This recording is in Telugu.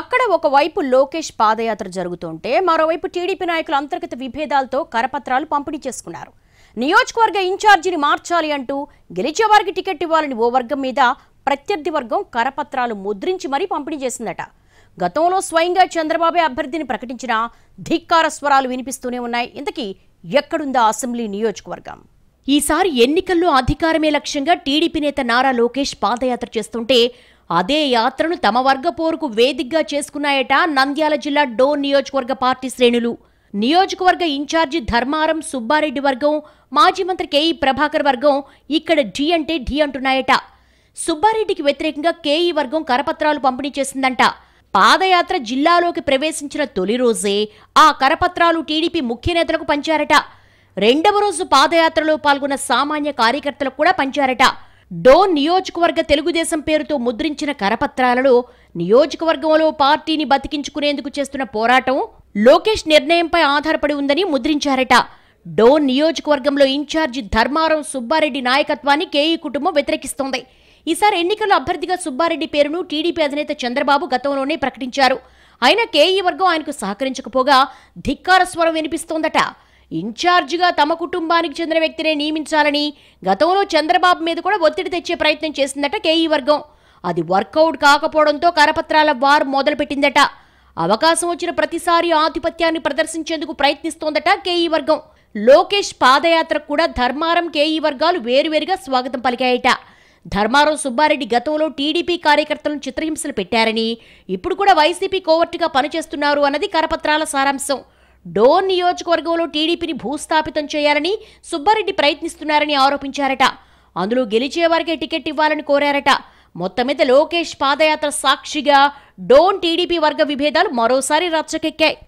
అక్కడ ఒకవైపు లోకేష్ పాదయాత్ర జరుగుతుంటే మరోవైపు టీడీపీ నాయకులు అంతర్గత విభేదాలతో కరపత్రాలు పంపిణీ చేసుకున్నారు నియోజకవర్గ ఇన్ఛార్జిని మార్చాలి అంటూ గెలిచేవారికి టికెట్ ఇవ్వాలని ఓ వర్గం మీద ప్రత్యర్థి వర్గం కరపత్రాలు ముద్రించి మరీ పంపిణీ చేసిందట గతంలో స్వయంగా చంద్రబాబే అభ్యర్థిని ప్రకటించిన ధిక్కార స్వరాలు వినిపిస్తూనే ఉన్నాయి ఇంతకీ ఎక్కడుందా అసెంబ్లీ నియోజకవర్గం ఈసారి ఎన్నికల్లో అధికారమే లక్ష్యంగా టీడీపీ నేత నారా లోకేష్ పాదయాత్ర చేస్తుంటే అదే యాత్రను తమ వర్గ పోరుకు వేదికగా చేసుకున్నాయట నంద్యాల జిల్లా డో నియోజకవర్గ పార్టీ శ్రేణులు నియోజకవర్గ ఇన్ఛార్జి ధర్మారం సుబ్బారెడ్డి వర్గం మాజీ మంత్రి కేఈ ప్రభాకర్ వర్గం ఇక్కడ ఢీ అంటే ఢీ అంటున్నాయట సుబ్బారెడ్డికి వ్యతిరేకంగా కేఈ వర్గం కరపత్రాలు పంపిణీ చేసిందంట పాదయాత్ర జిల్లాలోకి ప్రవేశించిన తొలి రోజే ఆ కరపత్రాలు టీడీపీ ముఖ్య నేతలకు పంచారట రెండవ రోజు పాదయాత్రలో పాల్గొన్న సామాన్య కార్యకర్తలకు కూడా పంచారట డో నియోజకవర్గ తెలుగుదేశం పేరుతో ముద్రించిన కరపత్రాలలో నియోజకవర్గంలో పార్టీని బతికించుకునేందుకు చేస్తున్న పోరాటం లోకేష్ నిర్ణయంపై ఆధారపడి ఉందని ముద్రించారట డోన్ నియోజకవర్గంలో ఇన్ఛార్జి ధర్మారం సుబ్బారెడ్డి నాయకత్వాన్ని కేఈ కుటుంబం వ్యతిరేకిస్తోంది ఈసారి ఎన్నికల్లో అభ్యర్థిగా సుబ్బారెడ్డి పేరును టీడీపీ అధినేత చంద్రబాబు గతంలోనే ప్రకటించారు అయినా కేఈ వర్గం ఆయనకు సహకరించకపోగా ధిక్కార స్వరం వినిపిస్తోందట ఇన్ఛార్జిగా తమ కుటుంబానికి చెందిన వ్యక్తినే నియమించాలని గతంలో చంద్రబాబు మీద కూడా ఒత్తిడి తెచ్చే ప్రయత్నం చేసిందట కేఈ వర్గం అది వర్కౌట్ కాకపోవడంతో కరపత్రాల వార్ మొదలుపెట్టిందట అవకాశం వచ్చిన ప్రతిసారి ఆధిపత్యాన్ని ప్రదర్శించేందుకు ప్రయత్నిస్తోందట కేఈ వర్గం లోకేష్ పాదయాత్రకు కూడా ధర్మారం కేఈ వర్గాలు వేరువేరుగా స్వాగతం పలికాయట ధర్మారం సుబ్బారెడ్డి గతంలో టీడీపీ కార్యకర్తలను చిత్రహింసలు పెట్టారని ఇప్పుడు కూడా వైసీపీ కోవర్టుగా పనిచేస్తున్నారు అన్నది కరపత్రాల సారాంశం డోర్ నియోజకవర్గంలో టీడీపీని భూస్థాపితం చేయాలని సుబ్బారెడ్డి ప్రయత్నిస్తున్నారని ఆరోపించారట అందులో గెలిచేవారికే టికెట్ ఇవ్వాలని కోరారట మొత్తం మీద లోకేష్ పాదయాత్ర సాక్షిగా డోన్ టీడీపీ వర్గ విభేదాలు మరోసారి రచ్చకెక్కాయి